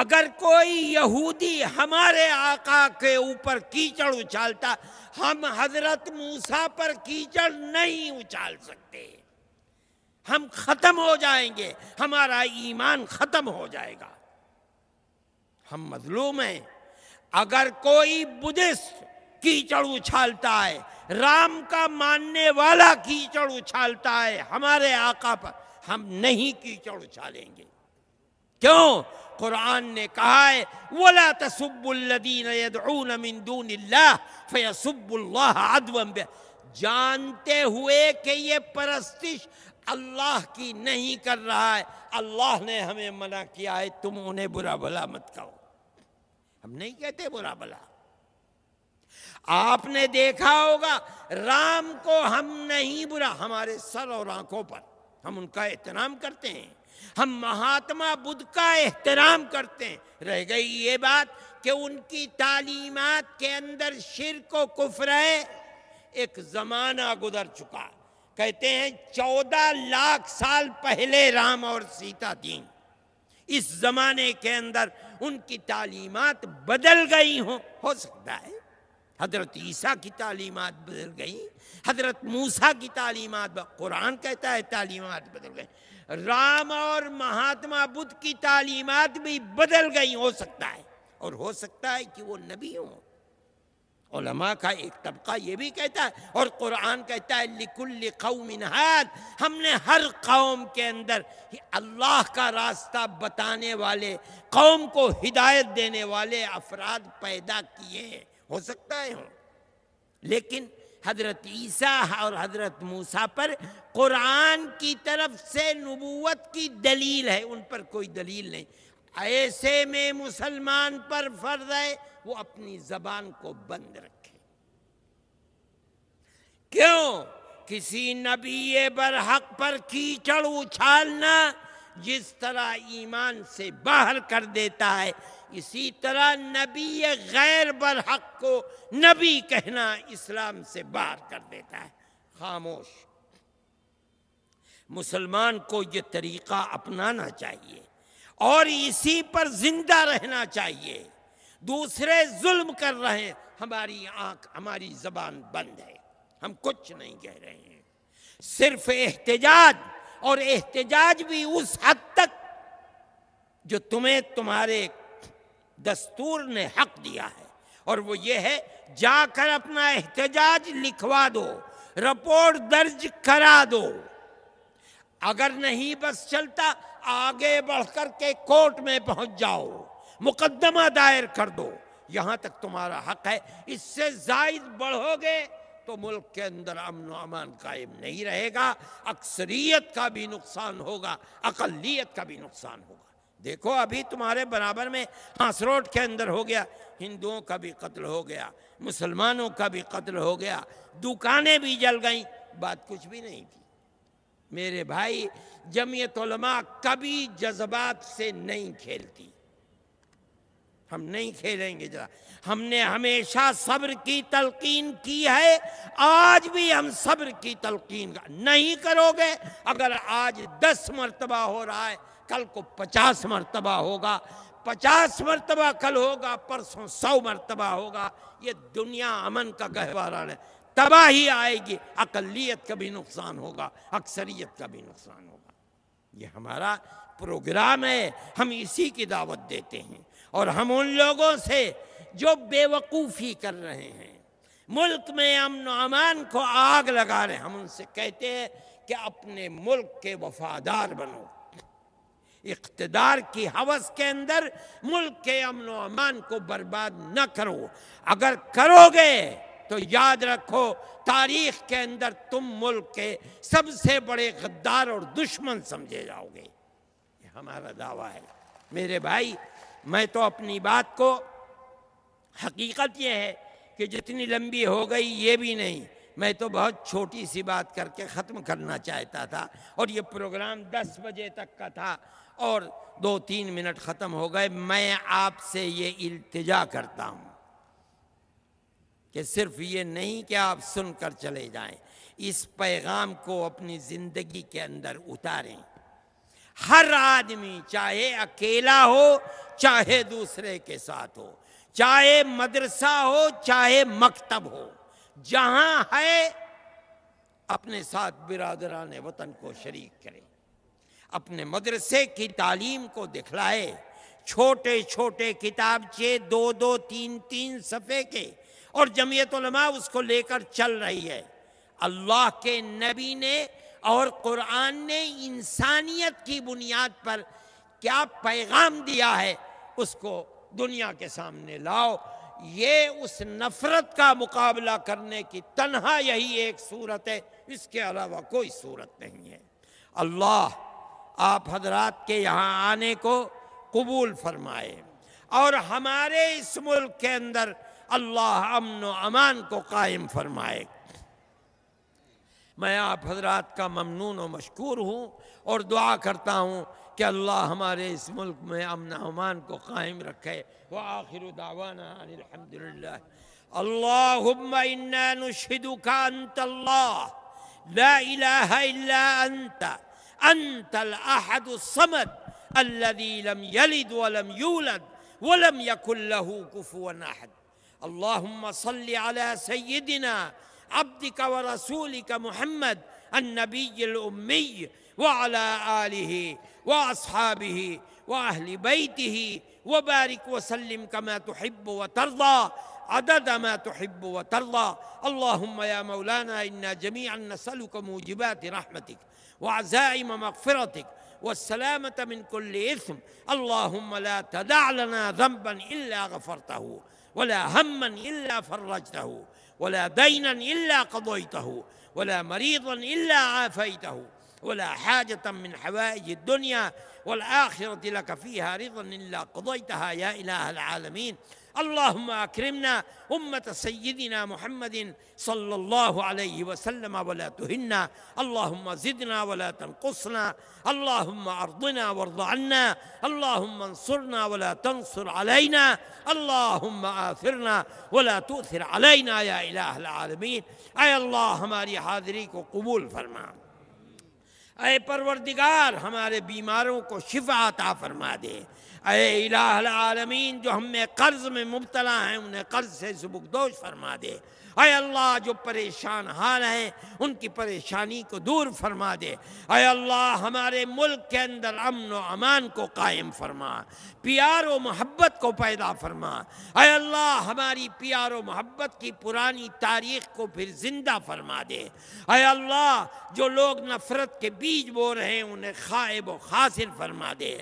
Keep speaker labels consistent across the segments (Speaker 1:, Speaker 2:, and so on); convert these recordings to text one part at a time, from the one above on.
Speaker 1: اگر کوئی یہودی ہمارے آقا کے اوپر کیچڑ اچھالتا ہم حضرت موسا پر کیچڑ نہیں اچھال سکتے ہم ختم ہو جائیں گے ہمارا ایمان ختم ہو جائے گا ہم مظلوم ہیں اگر کوئی بدھسٹ کیچڑ اچھالتا ہے رام کا ماننے والا کیچڑ اچھالتا ہے ہمارے آقا پر ہم نہیں کیچڑ اچھالیں گے کیوں قرآن نے کہا ہے اللَّهَ تصب اللہ جانتے ہوئے کہ یہ پرستش اللہ کی نہیں کر رہا ہے اللہ نے ہمیں منع کیا ہے تم انہیں برا بلا مت کہو ہم نہیں کہتے برا بھلا آپ نے دیکھا ہوگا رام کو ہم نہیں برا ہمارے سر اور آنکھوں پر ہم ان کا اتنا کرتے ہیں ہم مہاتما بدھ کا احترام کرتے ہیں رہ گئی یہ بات کہ ان کی تعلیمات کے اندر شرک و کفر ہے ایک زمانہ گزر چکا کہتے ہیں چودہ لاکھ سال پہلے رام اور سیتا دین اس زمانے کے اندر ان کی تعلیمات بدل گئی ہوں ہو سکتا ہے حضرت عیسیٰ کی تعلیمات بدل گئی حضرت موسیٰ کی تعلیمات قرآن کہتا ہے تعلیمات بدل گئی رام اور مہاتما بدھ کی تعلیمات بھی بدل گئی ہو سکتا ہے اور ہو سکتا ہے کہ وہ نبی ہو علماء کا ایک طبقہ یہ بھی کہتا ہے اور قرآن کہتا ہے لِكُلِّ قَوْمٍ حَاد ہم نے ہر قوم کے اندر اللہ کا راستہ بتانے والے قوم کو ہدایت دینے والے افراد پیدا کیے ہو سکتا ہے ہوں لیکن حضرت عیسیٰ اور حضرت موسیٰ پر قرآن کی طرف سے نبوت کی دلیل ہے ان پر کوئی دلیل نہیں ایسے میں مسلمان پر فرض ہے وہ اپنی زبان کو بند رکھے کیوں کسی نبی برحق پر کیچڑ اچھالنا جس طرح ایمان سے باہر کر دیتا ہے اسی طرح نبی غیر برحق کو نبی کہنا اسلام سے باہر کر دیتا ہے خاموش مسلمان کو یہ طریقہ اپنانا چاہیے اور اسی پر زندہ رہنا چاہیے دوسرے ظلم کر رہے ہیں ہماری آنکھ ہماری زبان بند ہے ہم کچھ نہیں کہہ رہے ہیں صرف احتجاج اور احتجاج بھی اس حد تک جو تمہیں تمہارے دستور نے حق دیا ہے اور وہ یہ ہے جا کر اپنا احتجاج لکھوا دو رپورٹ درج کرا دو اگر نہیں بس چلتا آگے بڑھ کر کے کورٹ میں پہنچ جاؤ مقدمہ دائر کر دو یہاں تک تمہارا حق ہے اس سے زائد بڑھو گے تو ملک کے اندر امن و امان قائم نہیں رہے گا اکثریت کا بھی نقصان ہوگا اقلیت کا بھی نقصان ہوگا دیکھو ابھی تمہارے برابر میں ہانسروٹ کے اندر ہو گیا ہندوؤں کا بھی قتل ہو گیا مسلمانوں کا بھی قتل ہو گیا دکانیں بھی جل گئیں بات کچھ بھی نہیں تھی میرے بھائی جمعیت علماء کبھی جذبات سے نہیں کھیلتی ہم نہیں کھیلیں گے جرا ہم نے ہمیشہ صبر کی تلقین کی ہے آج بھی ہم صبر کی تلقین نہیں کرو گے اگر آج دس مرتبہ ہو رہا ہے کل کو پچاس مرتبہ ہوگا پچاس مرتبہ کل ہوگا پرسوں سو مرتبہ ہوگا یہ دنیا امن کا گہوارہ رہے تباہی آئے گی اقلیت کا بھی نقصان ہوگا اکثریت کا بھی نقصان ہوگا یہ ہمارا پروگرام ہے ہم اسی کی دعوت دیتے ہیں اور ہم ان لوگوں سے جو بے وقوفی کر رہے ہیں ملک میں امن و امان کو آگ لگا رہے ہیں ہم ان سے کہتے ہیں کہ اپنے ملک کے وفادار بنو اقتدار کی حوث کے اندر ملک کے امن و امان کو برباد نہ کرو اگر کرو گے تو یاد رکھو تاریخ کے اندر تم ملک کے سب سے بڑے غدار اور دشمن سمجھے جاؤ گے یہ ہمارا دعویٰ ہے میرے بھائی میں تو اپنی بات کو حقیقت یہ ہے کہ جتنی لمبی ہو گئی یہ بھی نہیں میں تو بہت چھوٹی سی بات کر کے ختم کرنا چاہتا تھا اور یہ پروگرام دس بجے تک کا تھا اور دو تین منٹ ختم ہو گئے میں آپ سے یہ التجا کرتا ہوں کہ صرف یہ نہیں کہ آپ سن کر چلے جائیں اس پیغام کو اپنی زندگی کے اندر اتاریں ہر آدمی چاہے اکیلا ہو چاہے دوسرے کے ساتھ ہو چاہے مدرسہ ہو چاہے مکتب ہو جہاں ہے اپنے ساتھ برادران وطن کو شریک کرے اپنے مدرسے کی تعلیم کو دکھلائے چھوٹے چھوٹے کتاب دو دو تین تین صفحے کے اور جمعیت علماء اس کو لے کر چل رہی ہے اللہ کے نبی نے اور قرآن نے انسانیت کی بنیاد پر کیا پیغام دیا ہے اس کو دنیا کے سامنے لاؤ یہ اس نفرت کا مقابلہ کرنے کی تنہا یہی ایک صورت ہے اس کے علاوہ کوئی صورت نہیں ہے اللہ آپ حضرات کے یہاں آنے کو قبول فرمائے اور ہمارے اس ملک کے اندر اللہ امن و امان کو قائم فرمائے میں آپ حضرات کا ممنون و مشکور ہوں اور دعا کرتا ہوں کہ اللہ ہمارے اس ملک میں امن امان کو قائم رکھے وآخر دعوانا الحمدللہ اللہم انا نشهدك انت الله لا إله الا انت انت الاحد الصمد الذي لم يلد ولم يولد ولم يكن له كفوا احد اللهم صل على سيدنا عبدك ورسولك محمد النبي الأمي وعلى آله وأصحابه وأهل بيته وبارك وسلم كما تحب وترضى عدد ما تحب وترضى اللهم يا مولانا إنا جميعا نسألك موجبات رحمتك وعزائم مغفرتك والسلامة من كل إثم اللهم لا تدع لنا ذنبا إلا غفرته ولا هما إلا فرجته ولا دينا الا قضيته ولا مريضا الا عافيته ولا حاجه من حوائج الدنيا والاخره لك فيها رضا الا قضيتها يا اله العالمين اللهم اكرمنا امه سيدنا محمد صلى الله عليه وسلم ولا تهنا اللهم زدنا ولا تنقصنا اللهم ارضنا وارض عنا اللهم انصرنا ولا تنصر علينا اللهم اثرنا ولا تؤثر علينا يا اله العالمين أي اللهم أري حاضريك وقبول فرما اے پروردگار ہمارے بیماروں کو شفا عطا فرما دے اے الہ العالمین جو ہم میں قرض میں مبتلا ہیں انہیں قرض سے سبکدوش فرما دے اے اللہ جو پریشان حال ہیں ان کی پریشانی کو دور فرما دے اے اللہ ہمارے ملک کے اندر امن و امان کو قائم فرما پیار و محبت کو پیدا فرما اے اللہ ہماری پیار و محبت کی پرانی تاریخ کو پھر زندہ فرما دے اے اللہ جو لوگ نفرت کے بیج بو رہے ہیں انہیں خائب و خاصر فرما دے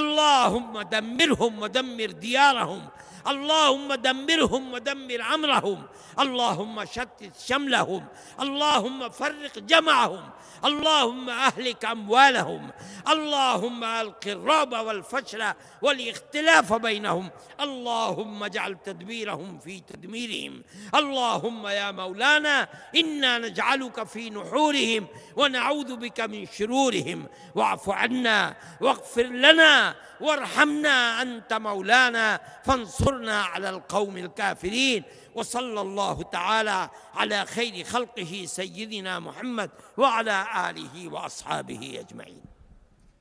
Speaker 1: اللہم دمرہم و دمر دیارہم اللهم دمرهم ودمر عمرهم اللهم شتت شملهم اللهم فرق جمعهم اللهم اهلك اموالهم اللهم الق الرعب والفشل والاختلاف بينهم اللهم اجعل تدبيرهم في تدميرهم اللهم يا مولانا انا نجعلك في نحورهم ونعوذ بك من شرورهم واعف عنا واغفر لنا وارحمنا انت مولانا فانصرنا وانصرنا على القوم الكافرين وصلى الله تعالى على خير خلقه سيدنا محمد وعلى آله وأصحابه أجمعين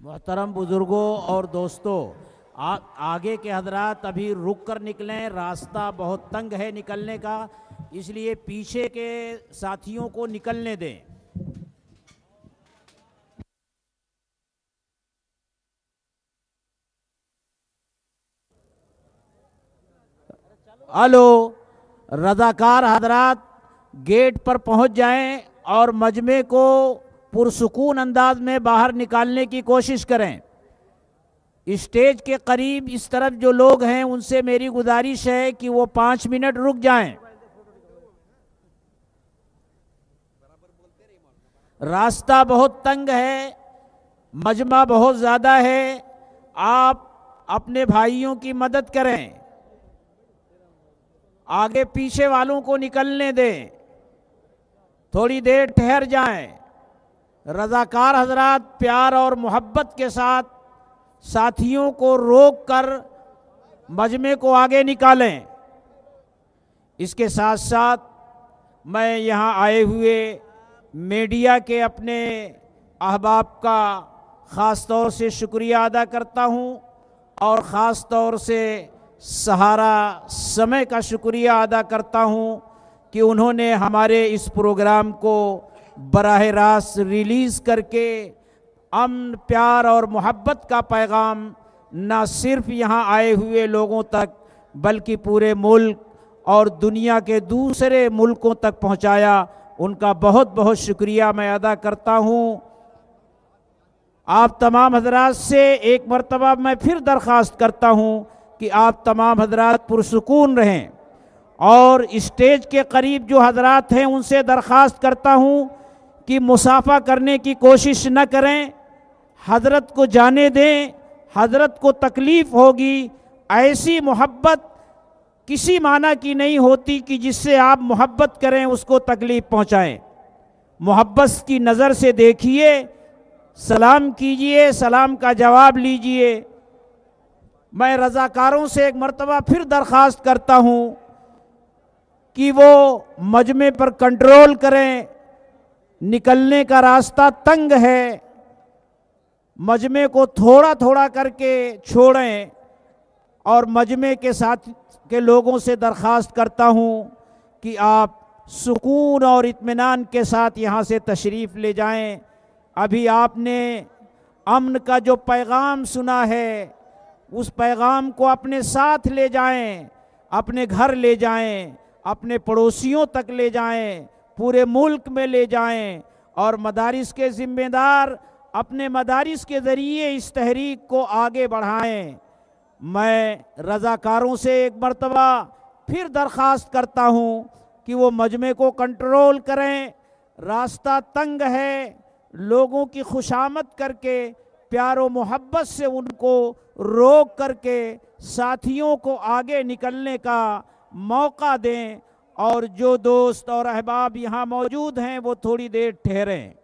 Speaker 2: محترم بزرگو اور دوستو آگے کے حضرات ابھی رک کر نکلیں راستہ بہت تنگ ہے نکلنے کا اس لیے پیچھے کے ساتھیوں کو نکلنے دیں رضاکار حضرات گیٹ پر پہنچ جائیں اور مجمع کو پرسکون انداز میں باہر نکالنے کی کوشش کریں اسٹیج کے قریب اس طرف جو لوگ ہیں ان سے میری گزارش ہے کہ وہ پانچ منٹ رک جائیں راستہ بہت تنگ ہے مجمع بہت زیادہ ہے آپ اپنے بھائیوں کی مدد کریں آگے پیچھے والوں کو نکلنے دیں تھوڑی دیر ٹھہر جائیں رضاکار حضرات پیار اور محبت کے ساتھ ساتھیوں کو روک کر مجمع کو آگے نکالیں اس کے ساتھ ساتھ میں یہاں آئے ہوئے میڈیا کے اپنے احباب کا خاص طور سے شکریہ ادا کرتا ہوں اور خاص طور سے سہارا سمے کا شکریہ ادا کرتا ہوں کہ انہوں نے ہمارے اس پروگرام کو براہ راست ریلیز کر کے امن پیار اور محبت کا پیغام نہ صرف یہاں آئے ہوئے لوگوں تک بلکہ پورے ملک اور دنیا کے دوسرے ملکوں تک پہنچایا ان کا بہت بہت شکریہ میں ادا کرتا ہوں آپ تمام حضرات سے ایک مرتبہ میں پھر درخواست کرتا ہوں کہ آپ تمام حضرات پرسکون رہیں اور اسٹیج کے قریب جو حضرات ہیں ان سے درخواست کرتا ہوں کہ مسافہ کرنے کی کوشش نہ کریں حضرت کو جانے دیں حضرت کو تکلیف ہوگی ایسی محبت کسی معنی کی نہیں ہوتی کہ جس سے آپ محبت کریں اس کو تکلیف پہنچائیں محبت کی نظر سے دیکھیے سلام کیجئے سلام کا جواب لیجئے میں رضاکاروں سے ایک مرتبہ پھر درخواست کرتا ہوں کہ وہ مجمع پر کنٹرول کریں نکلنے کا راستہ تنگ ہے مجمع کو تھوڑا تھوڑا کر کے چھوڑیں اور مجمع کے ساتھ کے لوگوں سے درخواست کرتا ہوں کہ آپ سکون اور اطمینان کے ساتھ یہاں سے تشریف لے جائیں ابھی آپ نے امن کا جو پیغام سنا ہے اس پیغام کو اپنے ساتھ لے جائیں اپنے گھر لے جائیں اپنے پڑوسیوں تک لے جائیں پورے ملک میں لے جائیں اور مدارس کے ذمہ دار اپنے مدارس کے ذریعے اس تحریک کو آگے بڑھائیں میں رضاکاروں سے ایک مرتبہ پھر درخواست کرتا ہوں کہ وہ مجمع کو کنٹرول کریں راستہ تنگ ہے لوگوں کی خوشامد کر کے پیار و محبت سے ان کو روک کر کے ساتھیوں کو آگے نکلنے کا موقع دیں اور جو دوست اور احباب یہاں موجود ہیں وہ تھوڑی دیر ٹھہریں